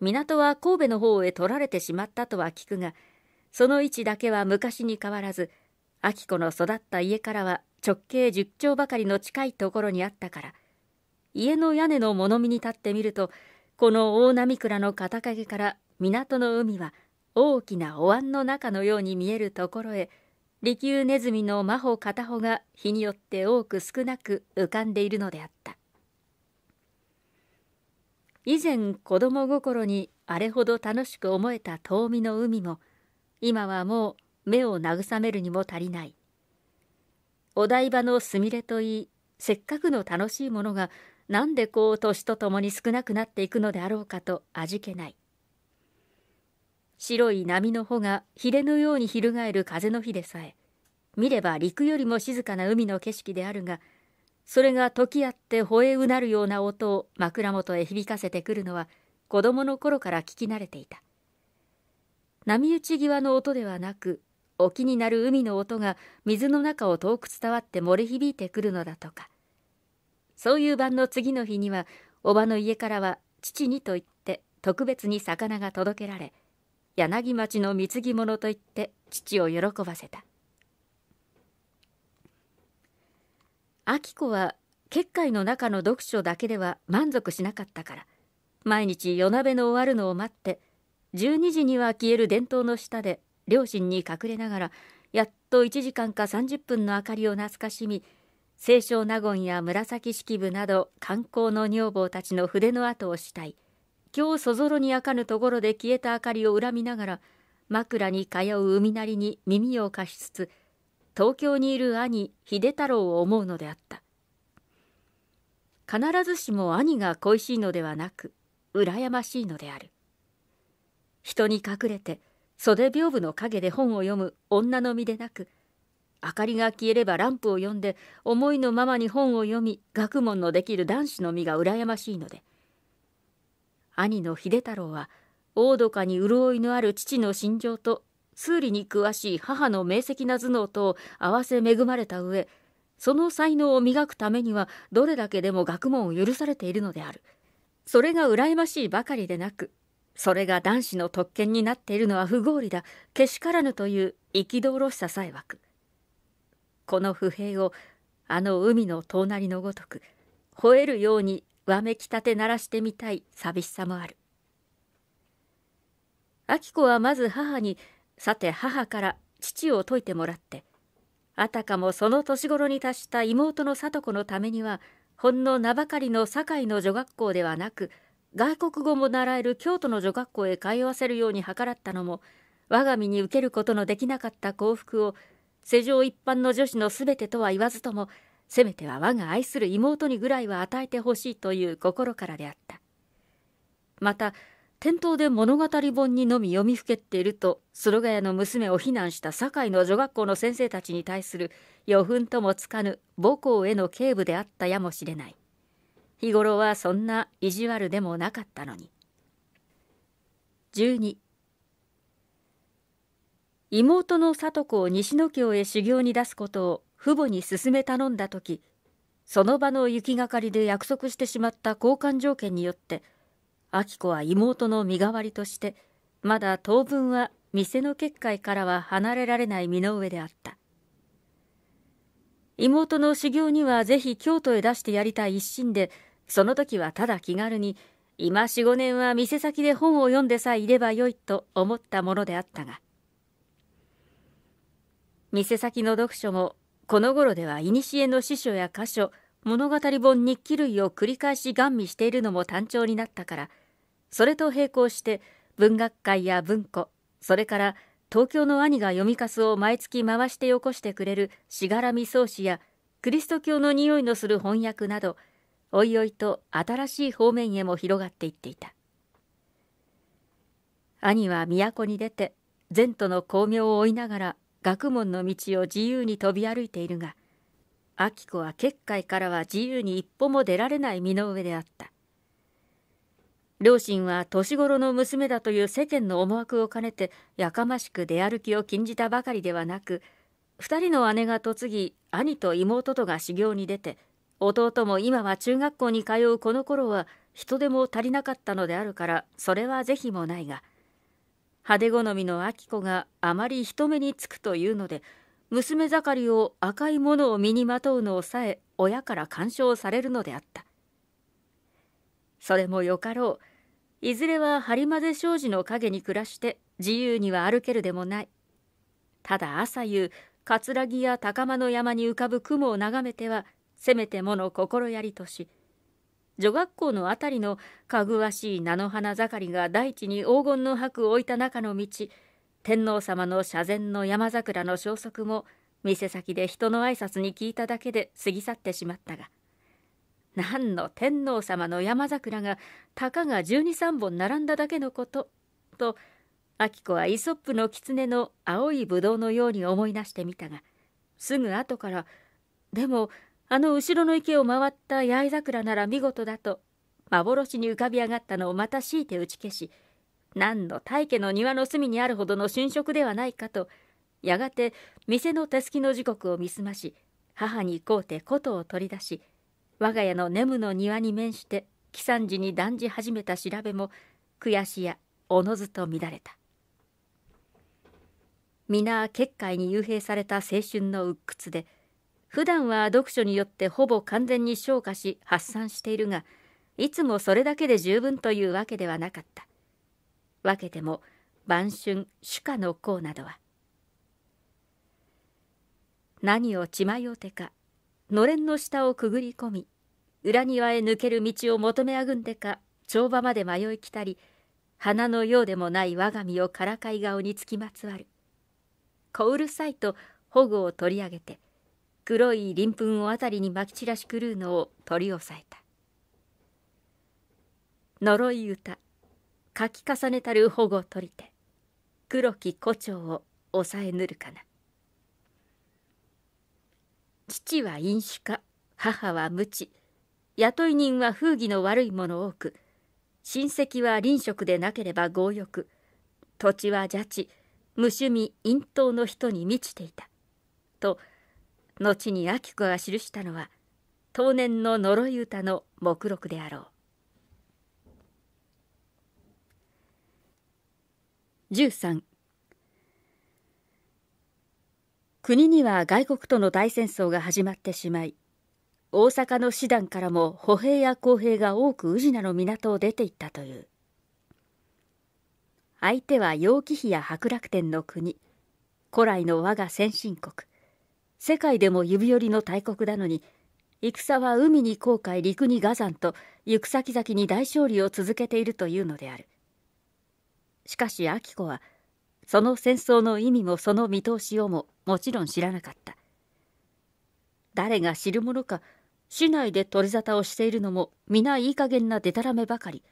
港は神戸の方へ取られてしまったとは聞くがその位置だけは昔に変わらず明子の育った家からは直径10丁ばかりの近いところにあったから家の屋根の物見に立ってみるとこの大波倉の片影から港の海は大きなお椀の中のように見えるところへ利休ネズミの真帆片穂が日によって多く少なく浮かんでいるのであった以前子供心にあれほど楽しく思えた遠見の海も今はもう目を慰めるにも足りないお台場のすみれといいせっかくの楽しいものがなんでこう年とともに少なくなっていくのであろうかと味気ない白い波の帆がヒレのように翻る風の日でさえ見れば陸よりも静かな海の景色であるがそれが時あって吠えうなるような音を枕元へ響かせてくるのは子供の頃から聞き慣れていた波打ち際の音ではなく沖になる海の音が水の中を遠く伝わって漏れ響いてくるのだとかそういう晩の次の日にはおばの家からは父にと言って特別に魚が届けられ柳町の貢ぎ物と言って父を喜ばせた明子は結界の中の読書だけでは満足しなかったから毎日夜鍋の終わるのを待って12時には消える電統の下で両親に隠れながらやっと1時間か30分の明かりを懐かしみ清少納言や紫式部など観光の女房たちの筆の跡をしたい今日そぞろにあかぬところで消えた明かりを恨みながら枕に通う海なりに耳を貸しつつ東京にいる兄秀太郎を思うのであった必ずしも兄が恋しいのではなく羨ましいのである人に隠れて袖屏風の陰で本を読む女の身でなく明かりが消えればランプを呼んで思いのままに本を読み学問のできる男子の身が羨ましいので兄の秀太郎は大どかに潤いのある父の心情と数理に詳しい母の明晰な頭脳とを併せ恵まれた上その才能を磨くためにはどれだけでも学問を許されているのであるそれが羨ましいばかりでなくそれが男子の特権になっているのは不合理だけしからぬという憤らしささえ湧くこの不平をあの海の遠なりのごとく吠えるようにわめきたて鳴らしてみたい寂しさもある明子はまず母にさて母から父を説いてもらってあたかもその年頃に達した妹の聡子のためにはほんの名ばかりの堺の女学校ではなく外国語も習える京都の女学校へ通わせるように計らったのも我が身に受けることのできなかった幸福を世情一般の女子のすべてとは言わずともせめては我が愛する妹にぐらいは与えてほしいという心からであったまた店頭で物語本にのみ読みふけっていると駿河屋の娘を非難した堺の女学校の先生たちに対する余分ともつかぬ母校への警部であったやもしれない日頃はそんな意地悪でもなかったのに12妹の里子を西野京へ修行に出すことを父母に勧め頼んだ時その場の行きがかりで約束してしまった交換条件によって明子は妹の身代わりとしてまだ当分は店の結界からは離れられない身の上であった妹の修行にはぜひ京都へ出してやりたい一心でその時はただ気軽に今四五年は店先で本を読んでさえいればよいと思ったものであったが店先の読書もこの頃では古の司書や箇所物語本日記類を繰り返しガン見しているのも単調になったからそれと並行して文学界や文庫それから東京の兄が読みかすを毎月回してよこしてくれるしがらみ草子やキリスト教の匂いのする翻訳などおいおいと新しい方面へも広がっていっていた兄は都に出て前途の光明を追いながら学問の道を自由に飛び歩いているが希子は結界からは自由に一歩も出られない身の上であった両親は年頃の娘だという世間の思惑を兼ねてやかましく出歩きを禁じたばかりではなく2人の姉が嫁ぎ兄と妹とが修行に出て弟も今は中学校に通うこの頃は人手も足りなかったのであるからそれは是非もないが「派手好みの秋子があまり人目につくというので娘盛りを赤いものを身にまとうのをさえ親から干渉されるのであったそれもよかろういずれは播磨混ぜ障子の陰に暮らして自由には歩けるでもないただ朝夕葛城や高間の山に浮かぶ雲を眺めてはせめてもの心やりとし女学校のあたりのかぐわしい菜の花盛りが大地に黄金の箔を置いた中の道天皇様の社前の山桜の消息も店先で人の挨拶に聞いただけで過ぎ去ってしまったが何の天皇様の山桜がたかが十二三本並んだだけのことと秋子はイソップの狐の青いぶどうのように思い出してみたがすぐ後からでもあの後ろの池を回った八重桜なら見事だと幻に浮かび上がったのをまた強いて打ち消し何の大家の庭の隅にあるほどの瞬色ではないかとやがて店の手すきの時刻を見すまし母に行こうて琴を取り出し我が家のネムの庭に面して喜三時に断じ始めた調べも悔しやおのずと乱れた皆結界に幽閉された青春の鬱屈で普段は読書によってほぼ完全に消化し発散しているがいつもそれだけで十分というわけではなかったわけでも晩春主夏の功などは何を血迷うてかのれんの下をくぐり込み裏庭へ抜ける道を求めあぐんでか帳場まで迷いきたり花のようでもない我が身をからかい顔につきまつわる小うるさいと保護を取り上げて黒い鱗粉をたりにまき散らし狂うのを取り押さえた呪い歌書き重ねたる保護取りて黒き胡蝶を抑えぬるかな父は飲酒家母は無知雇い人は風儀の悪い者多く親戚は臨職でなければ強欲土地は邪地無趣味隠遁の人に満ちていたと後に明子が記したのは当年の呪い歌の目録であろう13国には外国との大戦争が始まってしまい大阪の師団からも歩兵や公兵が多く宇品の港を出ていったという相手は楊貴妃や白楽天の国古来の我が先進国世界でも指折りの大国なのに戦は海に航海陸に火山と行く先々に大勝利を続けているというのであるしかし明子はその戦争の意味もその見通しをももちろん知らなかった誰が知るものか市内で取り沙汰をしているのも皆いい加減なでたらめばかり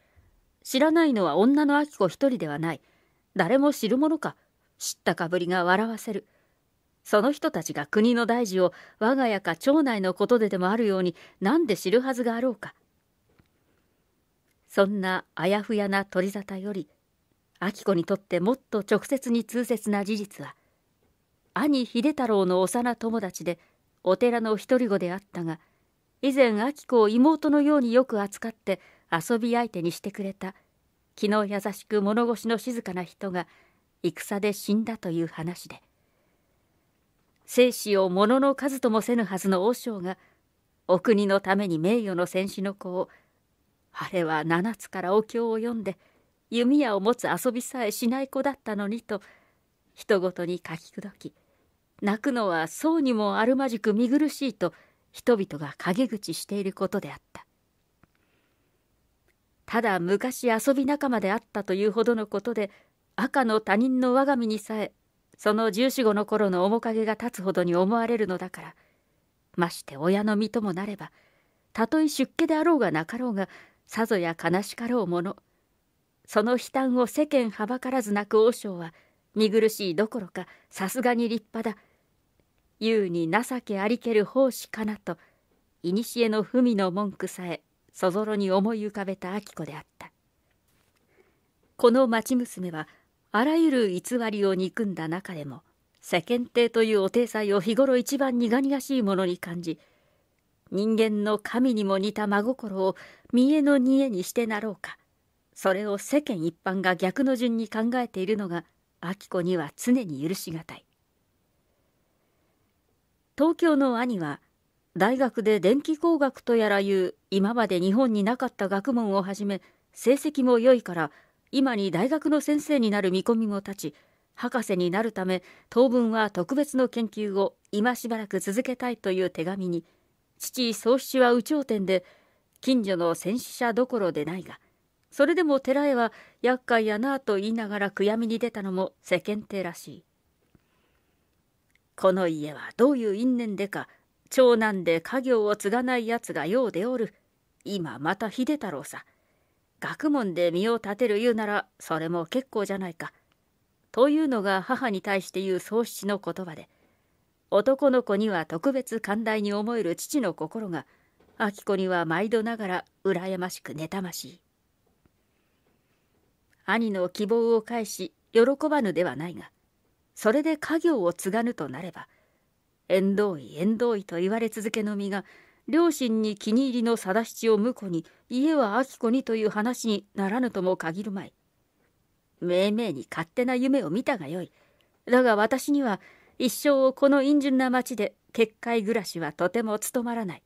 知らないのは女の明子一人ではない誰も知るものか知ったかぶりが笑わせるその人たちが国の大事を我が家か町内のことででもあるように何で知るはずがあろうかそんなあやふやな取り沙汰より明子にとってもっと直接に痛切な事実は兄秀太郎の幼友達でお寺の一人子であったが以前明子を妹のようによく扱って遊び相手にしてくれた気の優しく物腰の静かな人が戦で死んだという話で。生死を物の数ともせぬはずの王将がお国のために名誉の戦士の子をあれは七つからお経を読んで弓矢を持つ遊びさえしない子だったのにと人ごとに書きくどき泣くのはそうにもあるまじく見苦しいと人々が陰口していることであったただ昔遊び仲間であったというほどのことで赤の他人の我が身にさえその十四五の頃の面影が立つほどに思われるのだからまして親の身ともなればたとえ出家であろうがなかろうがさぞや悲しかろうものその悲嘆を世間はばからず泣く和尚は見苦しいどころかさすがに立派だ優に情けありける奉仕かなといにしえの文の文句さえそぞろに思い浮かべた秋子であったこの町娘はあらゆる偽りを憎んだ中でも世間体というお体裁を日頃一番苦々しいものに感じ人間の神にも似た真心を見栄の煮えにしてなろうかそれを世間一般が逆の順に考えているのが明子には常に許し難い東京の兄は大学で電気工学とやらいう今まで日本になかった学問をはじめ成績も良いから今に大学の先生になる見込みも立ち博士になるため当分は特別の研究を今しばらく続けたいという手紙に父宗七は有頂天で近所の戦死者どころでないがそれでも寺へは厄介やなあと言いながら悔やみに出たのも世間体らしいこの家はどういう因縁でか長男で家業を継がないやつがようでおる今また秀太郎さ学問で身を立てる言うならそれも結構じゃないか。というのが母に対して言う宗七の言葉で男の子には特別寛大に思える父の心が明子には毎度ながら羨ましく妬ましい兄の希望を返し喜ばぬではないがそれで家業を継がぬとなれば縁遠い縁遠いと言われ続けの身が両親に気に入りの定七を婿に家は明子にという話にならぬとも限るまいめいめいに勝手な夢を見たがよいだが私には一生をこの陰順な町で結界暮らしはとても務まらない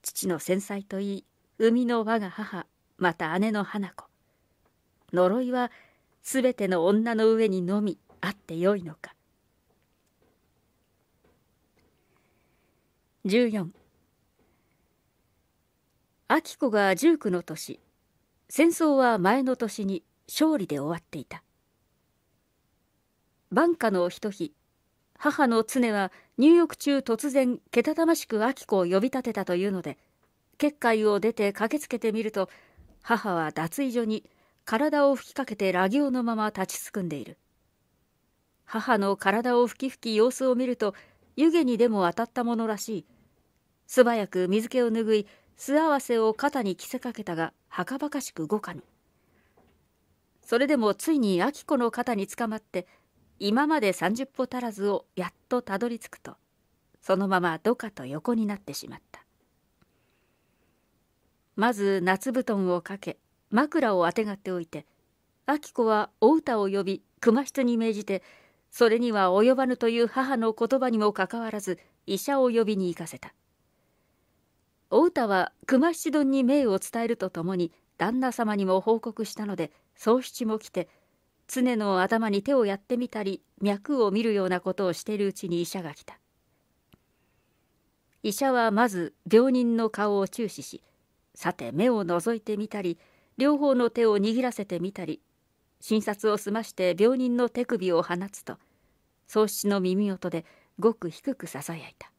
父の繊細といい生みの我が母また姉の花子呪いはすべての女の上にのみあってよいのか14明子が19の年戦争は前の年に勝利で終わっていた晩夏のひと日母の常は入浴中突然けたたましく明子を呼び立てたというので結界を出て駆けつけてみると母は脱衣所に体を吹きかけてラ行のまま立ちすくんでいる母の体を吹き吹き様子を見ると湯気にでも当たったものらしい素早く水気を拭い素合わせを肩に着せかけたがはかばかしく動かぬそれでもついに明子の肩につかまって今まで30歩足らずをやっとたどり着くとそのままどかと横になってしまったまず夏布団をかけ枕をあてがっておいて明子はお歌を呼び熊室に命じてそれには及ばぬという母の言葉にもかかわらず医者を呼びに行かせたお歌は熊七丼に命を伝えるとともに旦那様にも報告したので宗七も来て常の頭に手をやってみたり脈を見るようなことをしているうちに医者が来た医者はまず病人の顔を注視しさて目を覗いてみたり両方の手を握らせてみたり診察を済まして病人の手首を放つと宗七の耳音でごく低くささやいた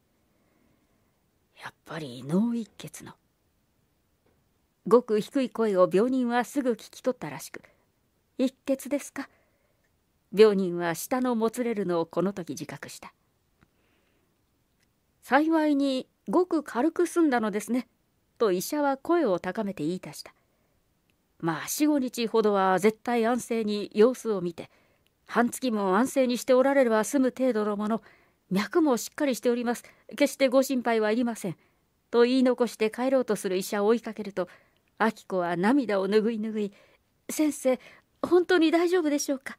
やっぱり脳一血のごく低い声を病人はすぐ聞き取ったらしく「一血ですか?」病人は舌のもつれるのをこの時自覚した幸いにごく軽く済んだのですねと医者は声を高めて言い出したまあ45日ほどは絶対安静に様子を見て半月も安静にしておられれば済む程度のもの脈もしっかりしております決してご心配はいりません」と言い残して帰ろうとする医者を追いかけると明子は涙を拭い拭い「先生本当に大丈夫でしょうか?」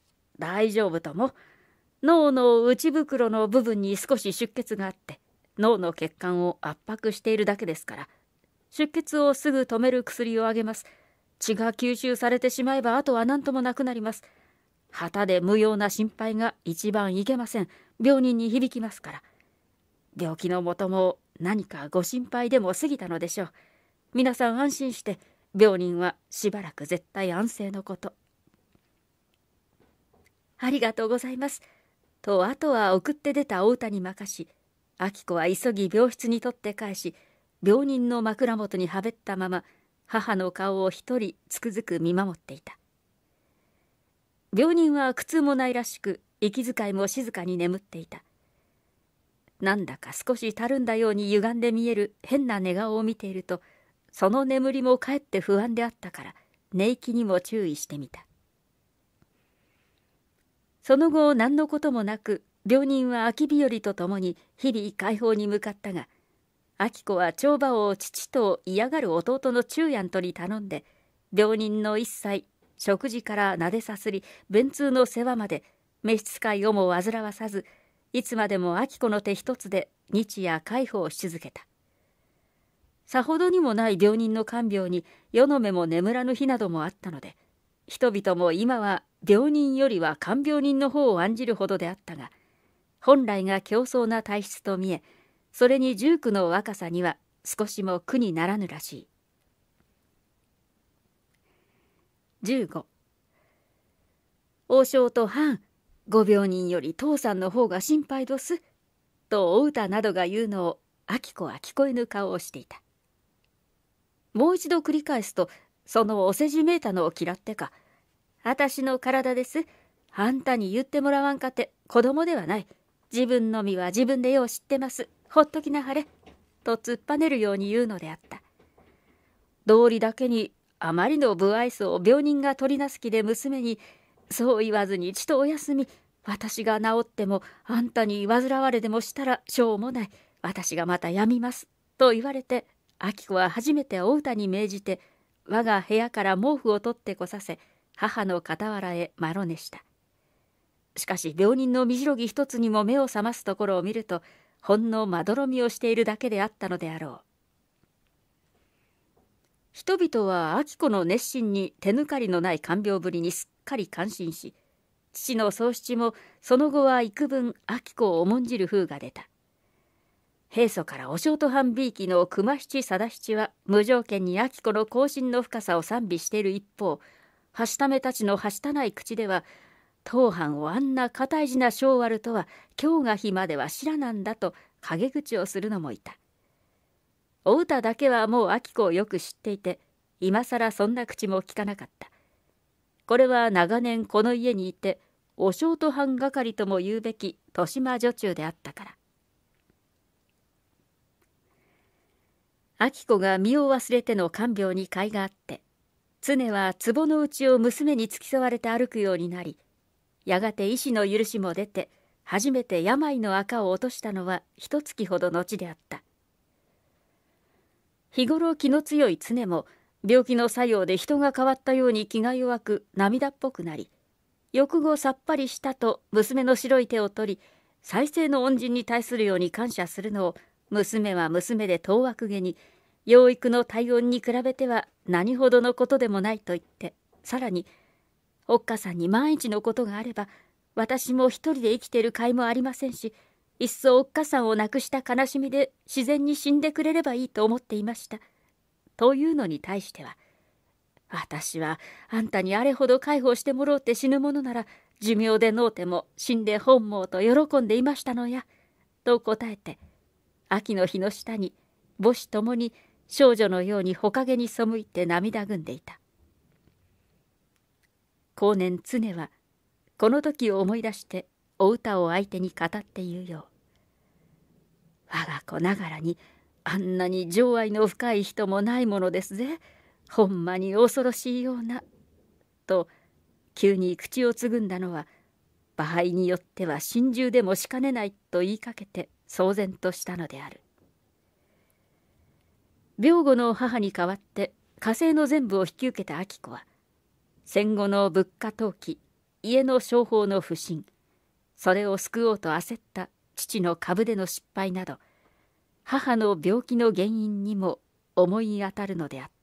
「大丈夫とも脳の内袋の部分に少し出血があって脳の血管を圧迫しているだけですから出血をすぐ止める薬をあげます血が吸収されてしまえばあとは何ともなくなります旗で無用な心配が一番いけません病人に響きますから病気のもとも何かご心配でも過ぎたのでしょう皆さん安心して病人はしばらく絶対安静のことありがとうございますとあとは送って出た太田に任し明子は急ぎ病室に取って返し病人の枕元にはべったまま母の顔を一人つくづく見守っていた病人は苦痛もないらしく息遣いも静かに眠っていたなんだか少したるんだように歪んで見える変な寝顔を見ているとその眠りもかえって不安であったから寝息にも注意してみたその後何のこともなく病人は秋日和とともに日々解放に向かったが秋子は帳場を父と嫌がる弟の中やんとに頼んで病人の一切食事からなでさすり便通の世話まで召使いをも煩わさずいつまでも秋子の手一つで日夜介抱し続けたさほどにもない病人の看病に世の目も眠らぬ日などもあったので人々も今は病人よりは看病人の方を案じるほどであったが本来が競争な体質と見えそれに19の若さには少しも苦にならぬらしい15王将と藩ご病人より父さんの方が心配どすとお歌などが言うのを明子は聞こえぬ顔をしていたもう一度繰り返すとそのお世辞めいたのを嫌ってか私の体ですあんたに言ってもらわんかて子供ではない自分の身は自分でよう知ってますほっときなはれ」と突っぱねるように言うのであった道理だけにあまりの無愛想を病人が取りなす気で娘に「そう言わずにちとお休み私が治ってもあんたに煩われでもしたらしょうもない私がまた病みます」と言われて明子は初めてお歌に命じて我が部屋から毛布を取ってこさせ母の傍らへマロネしたしかし病人の身代金ぎ一つにも目を覚ますところを見るとほんのまどろみをしているだけであったのであろう人々は明子の熱心に手抜かりのない看病ぶりにすっかり感心し父の宗七もその後は幾分明子を重んじる風が出た平素からお正と半びいきの熊七貞七は無条件に明子の後進の深さを賛美している一方はしためたちのはしたない口では当藩をあんな堅い地な性悪とは今日が日までは知らなんだと陰口をするのもいたお歌だけはもう秋子をよく知っていて今更そんな口も聞かなかったこれは長年この家にいてお正と藩係とも言うべき豊島女中であったから秋子が身を忘れての看病に甲斐があって常は壺の内を娘に付き添われて歩くようになりやがて医師の許しも出て初めて病の赤を落としたのは一月ほど後であった日頃気の強い常も病気の作用で人が変わったように気が弱く涙っぽくなり翌後さっぱりしたと娘の白い手を取り再生の恩人に対するように感謝するのを娘は娘で当惑げに養育の体温に比べては何ほどのことでもないと言ってさらに「おっかさんに万一のことがあれば私も一人で生きてる甲斐もありませんしいっそおっかさんを亡くした悲しみで自然に死んでくれればいいと思っていましたというのに対しては私はあんたにあれほど介抱してもろうて死ぬものなら寿命でのうても死んで本望と喜んでいましたのや」と答えて秋の日の下に母子ともに少女のように火陰に背いて涙ぐんでいた。後年常はこの時を思い出してお歌を相手に語って言うよう我が子ながらにあんなに情愛の深い人もないものですぜほんまに恐ろしいような」と急に口をつぐんだのは場合によっては心中でもしかねないと言いかけて騒然としたのである病後の母に代わって火星の全部を引き受けた秋子は戦後の物価投機家の商法の不振それを救おうと焦った父の株での失敗など母の病気の原因にも思い当たるのであった。